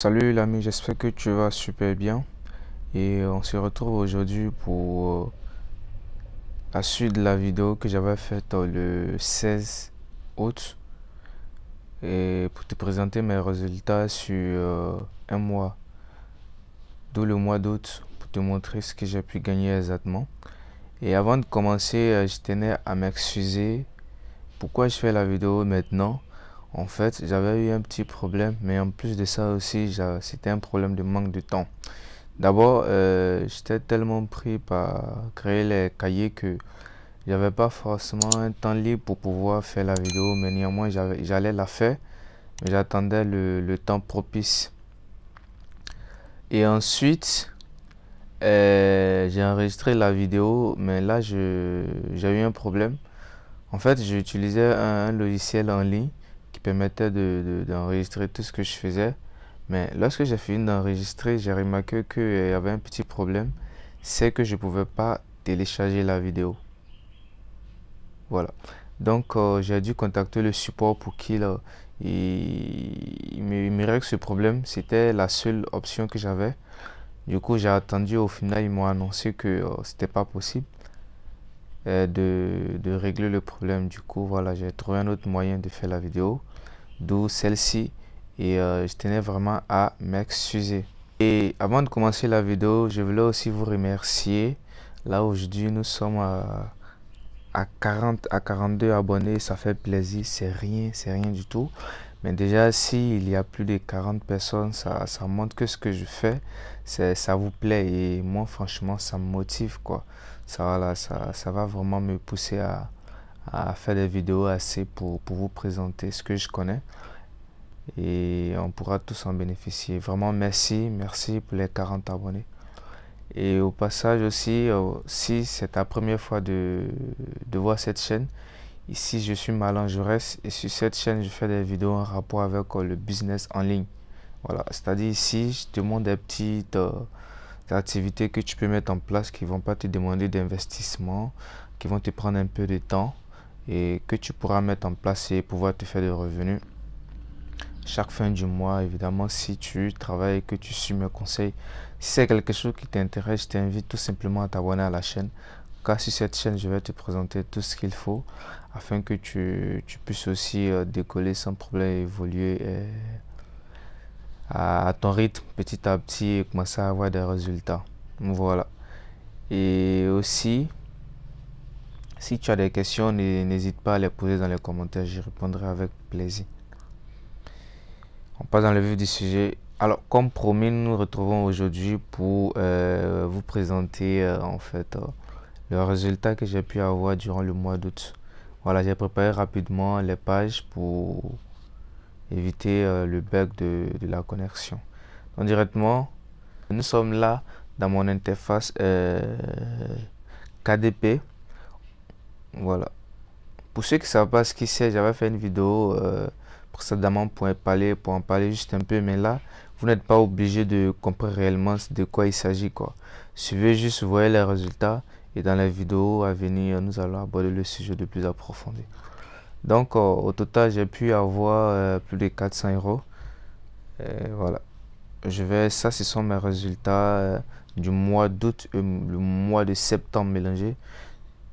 Salut l'ami, j'espère que tu vas super bien et euh, on se retrouve aujourd'hui pour euh, la suite de la vidéo que j'avais faite euh, le 16 août et pour te présenter mes résultats sur un mois, d'où le mois d'août pour te montrer ce que j'ai pu gagner exactement. Et avant de commencer, je tenais à m'excuser pourquoi je fais la vidéo maintenant en fait, j'avais eu un petit problème, mais en plus de ça aussi, c'était un problème de manque de temps. D'abord, euh, j'étais tellement pris par créer les cahiers que j'avais pas forcément un temps libre pour pouvoir faire la vidéo, mais néanmoins, j'allais la faire, mais j'attendais le, temps propice. Et ensuite, euh, j'ai enregistré la vidéo, mais là, j'ai eu un problème. En fait, j'utilisais un logiciel en ligne qui permettait d'enregistrer de, d'enregistrer tout ce que je faisais. Mais lorsque j'ai fini d'enregistrer, j'ai remarqué qu'il y avait un petit problème, c'est que je ne pouvais pas télécharger la vidéo. Voilà. Donc euh, j'ai dû contacter le support pour qu'il euh, il, me, règle ce problème. C'était la seule option que j'avais. Du coup, j'ai attendu. Au final, ils m'ont annoncé que euh, ce n'était pas possible. Euh, de, régler le problème. Du coup, voilà, j'ai trouvé un autre moyen de faire la vidéo, d'où celle-ci. Et euh, je tenais vraiment à m'excuser. Et avant de commencer la vidéo, je voulais aussi vous remercier. Là, aujourd'hui, nous sommes à, 40 à 42 abonnés. Ça fait plaisir, c'est rien, c'est rien du tout. Mais déjà, si il y a plus de 40 personnes, ça, ça montre que ce que je fais, ça vous plaît. Et moi, franchement, ça me motive. quoi ça, ça, va vraiment me pousser à, faire des vidéos assez pour, vous présenter ce que je connais. Et on pourra tous en bénéficier. Vraiment, merci, merci pour les 40 abonnés. Et au passage aussi, euh, si c'est ta première fois de, voir cette chaîne, ici je suis Malin et sur cette chaîne je fais des vidéos en rapport avec euh, le business en ligne. Voilà, c'est-à-dire ici je te montre des petites... Euh, activités que tu peux mettre en place qui vont pas te demander d'investissement, qui vont te prendre un peu de temps et que tu pourras mettre en place et pouvoir te faire des revenus. Chaque fin du mois, évidemment, si tu travailles que tu suis mes conseils, si c'est quelque chose qui t'intéresse, je t'invite tout simplement à t'abonner à la chaîne. Car sur cette chaîne, je vais te présenter tout ce qu'il faut afin que tu, puisses aussi euh, décoller sans problème, évoluer à ton rythme, petit à petit, et commencer à avoir des résultats. Voilà. Et aussi, si tu as des questions, n'hésite pas à les poser dans les commentaires, j'y répondrai avec plaisir. On passe dans le vif du sujet. Alors, comme promis, nous nous retrouvons aujourd'hui pour euh, vous présenter euh, en fait euh, le résultat que j'ai pu avoir durant le mois d'août. Voilà, j'ai préparé rapidement les pages pour éviter euh, le bug de, la connexion. Donc directement, nous sommes là dans mon interface euh, KDP. Voilà. Pour ceux qui ne savent pas ce qui c'est, j'avais fait une vidéo euh, précédemment pour en parler, pour en parler juste un peu, mais là, vous n'êtes pas obligé de comprendre réellement de quoi il s'agit. quoi. Suivez juste, voyez les résultats et dans la vidéo à venir, nous allons aborder le sujet de plus approfondi. Donc au total, j'ai pu avoir euh, plus de 400 euros. voilà. Je vais, ça, ce sont mes résultats euh, du mois d'août et euh, le mois de septembre mélangés.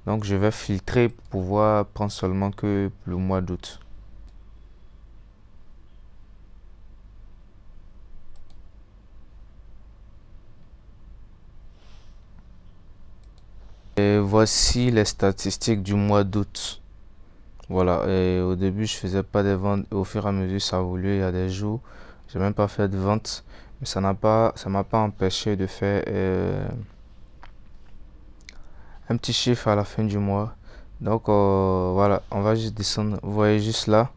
Donc je vais filtrer pour pouvoir prendre seulement que le mois d'août. Et voici les statistiques du mois d'août. Voilà, et au début, je faisais pas des ventes. Au fur et à mesure, ça a voulu. Il y a des jours, j'ai même pas fait de vente. Mais ça n'a pas, ça m'a pas empêché de faire euh, un petit chiffre à la fin du mois. Donc euh, voilà, on va juste descendre. Vous voyez juste là,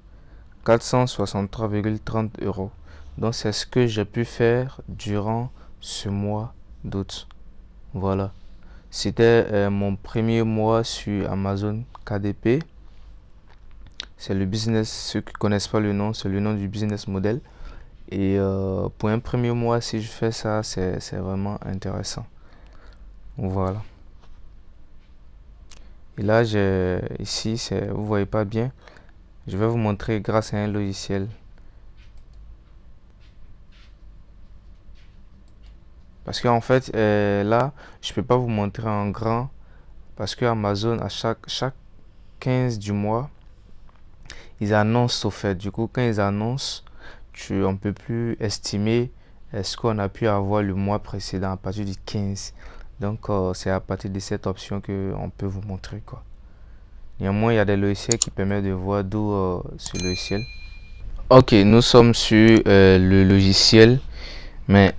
463,30 euros. Donc c'est ce que j'ai pu faire durant ce mois d'août. Voilà. C'était euh, mon premier mois sur Amazon KDP. C'est le business, ceux qui ne connaissent pas le nom, c'est le nom du business model. Et euh, pour un premier mois, si je fais ça, c'est vraiment intéressant. Voilà. Et là, ici, vous ne voyez pas bien. Je vais vous montrer grâce à un logiciel. Parce qu'en fait, euh, là, je ne peux pas vous montrer en grand. Parce que Amazon, à chaque, chaque 15 du mois, ils annoncent au fait. Du coup, quand ils annoncent, tu, on peut plus estimer est ce qu'on a pu avoir le mois précédent à partir du 15. Donc, euh, c'est à partir de cette option que on peut vous montrer. Quoi. Néanmoins, il y a des logiciels qui permettent de voir d'où euh, ce logiciel. Ok, nous sommes sur euh, le logiciel. Mais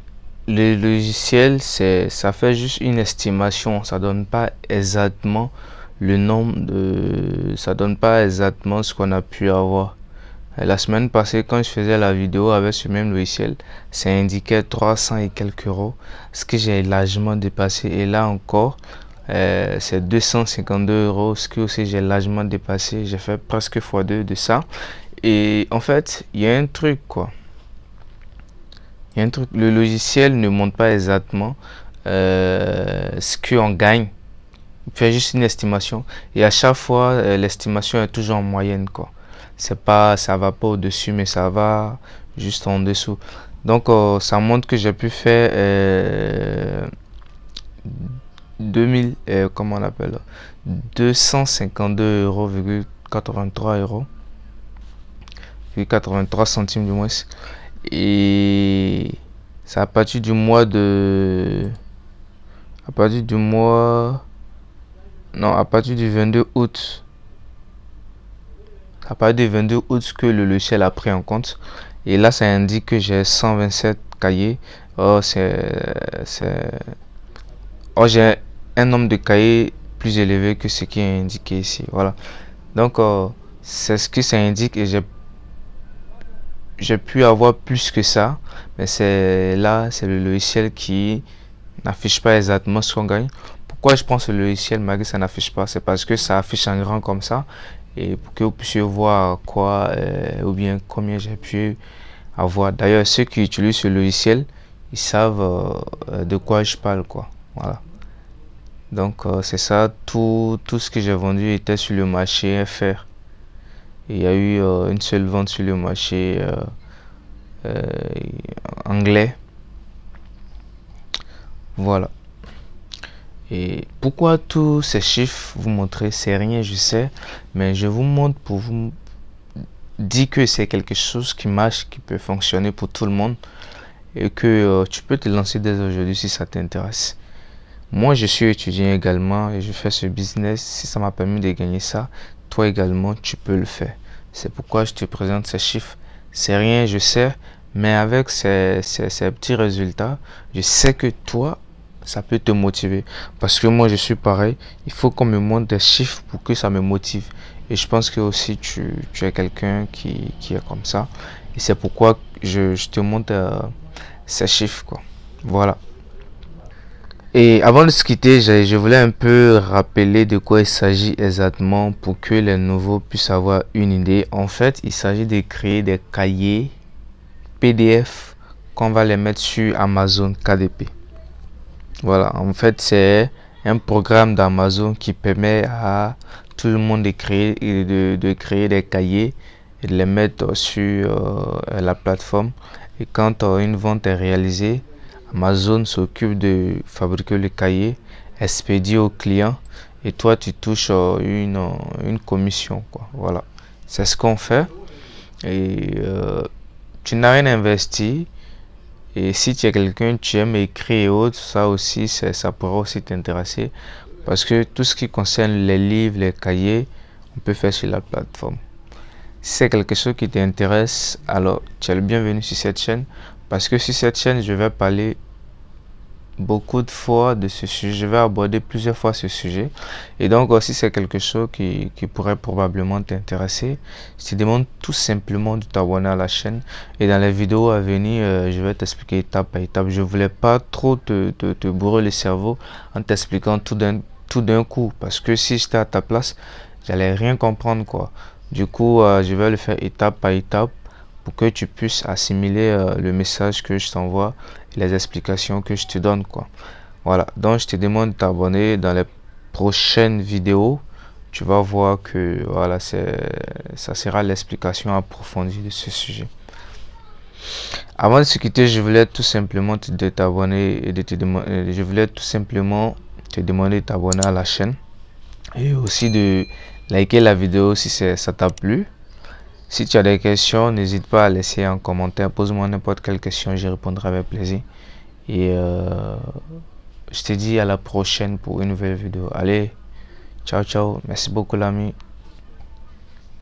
le logiciel, c'est ça fait juste une estimation. Ça donne pas exactement le nombre de ça donne pas exactement ce qu'on a pu avoir la semaine passée quand je faisais la vidéo avec ce même logiciel ça indiquait 300 et quelques euros ce que j'ai largement dépassé et là encore euh, c'est 252 euros ce que aussi j'ai largement dépassé j'ai fait presque x2 de ça et en fait il y a un truc quoi il y a un truc le logiciel ne montre pas exactement euh, ce qu'on gagne fais juste une estimation. Et à chaque fois, euh, l'estimation est toujours en moyenne. Quoi. C'est pas, ça va pas au-dessus, mais ça va juste en dessous. Donc, euh, ça montre que j'ai pu faire 2000, euh, euh, comment on appelle 252,83 euros, 83 euros, 83 centimes du moins. Et ça à partir du mois de. À partir du mois non, à partir du 22 août, à partir du 22 août que le logiciel a pris en compte. Et là, ça indique que j'ai 127 cahiers. Oh, c'est... Oh, j'ai un nombre de cahiers plus élevé que ce qui est indiqué ici. Voilà. Donc, euh, c'est ce que ça indique et j'ai j'ai pu avoir plus que ça, mais c'est là, c'est le logiciel qui n'affiche pas exactement ce qu'on gagne. Pourquoi je prends ce logiciel malgré ça n'affiche pas C'est parce que ça affiche en grand comme ça. Et pour que vous puissiez voir quoi euh, ou bien combien j'ai pu avoir. D'ailleurs, ceux qui utilisent ce logiciel, ils savent euh, de quoi je parle. quoi. Voilà. Donc, euh, c'est ça. Tout, tout ce que j'ai vendu était sur le marché FR. il y a eu une seule vente sur le marché anglais. Voilà. Et pourquoi tous ces chiffres vous montrer, c'est rien, je sais, mais je vous montre pour vous dire que c'est quelque chose qui marche, qui peut fonctionner pour tout le monde et que euh, tu peux te lancer dès aujourd'hui si ça t'intéresse. Moi, je suis étudiant également et je fais ce business. Si ça m'a permis de gagner ça, toi également, tu peux le faire. C'est pourquoi je te présente ces chiffres. C'est rien, je sais, mais avec ces petits résultats, je sais que toi, ça peut te motiver. Parce que moi, je suis pareil. Il faut qu'on me montre des chiffres pour que ça me motive. Et je pense que aussi, tu, es quelqu'un qui, est comme ça. Et c'est pourquoi je, te montre euh, ces chiffres. Quoi. Voilà. Et avant de se quitter, je voulais un peu rappeler de quoi il s'agit exactement pour que les nouveaux puissent avoir une idée. En fait, il s'agit de créer des cahiers PDF qu'on va les mettre sur Amazon KDP. Voilà, en fait, c'est un programme d'Amazon qui permet à tout le monde de créer, de, créer des cahiers et de les mettre sur euh, la plateforme. Et quand euh, une vente est réalisée, Amazon s'occupe de fabriquer le cahier, expédie au client et toi tu touches euh, une, commission. Voilà, c'est ce qu'on fait. Et tu n'as rien investi, et si tu es quelqu'un, tu aimes écrire et autres, ça aussi, ça, ça pourra aussi t'intéresser. Parce que tout ce qui concerne les livres, les cahiers, on peut faire sur la plateforme. c'est quelque chose qui t'intéresse, alors tu es le bienvenu sur cette chaîne. Parce que sur cette chaîne, je vais parler beaucoup de fois de ce sujet. Je vais aborder plusieurs fois ce sujet. Et donc aussi, c'est quelque chose qui, pourrait probablement t'intéresser. Je te demande tout simplement de t'abonner à la chaîne. Et dans les vidéos à venir, euh, je vais t'expliquer étape par étape. Je voulais pas trop te, bourrer le cerveau en t'expliquant tout d'un coup. Parce que si j'étais à ta place, j'allais rien comprendre quoi. Du coup, euh, je vais le faire étape par étape pour que tu puisses assimiler euh, le message que je t'envoie les explications que je te donne quoi voilà donc je te demande de t'abonner dans les prochaines vidéos tu vas voir que voilà c'est ça sera l'explication approfondie de ce sujet avant de se quitter je voulais tout simplement te t'abonner et de te euh, je voulais tout simplement te demander de t'abonner à la chaîne et aussi de liker la vidéo si ça t'a plu si tu as des questions, n'hésite pas à laisser un commentaire. Pose-moi n'importe quelle question, j'y répondrai avec plaisir. Et euh, je te dis à la prochaine pour une nouvelle vidéo. Allez, ciao, ciao. Merci beaucoup, l'ami.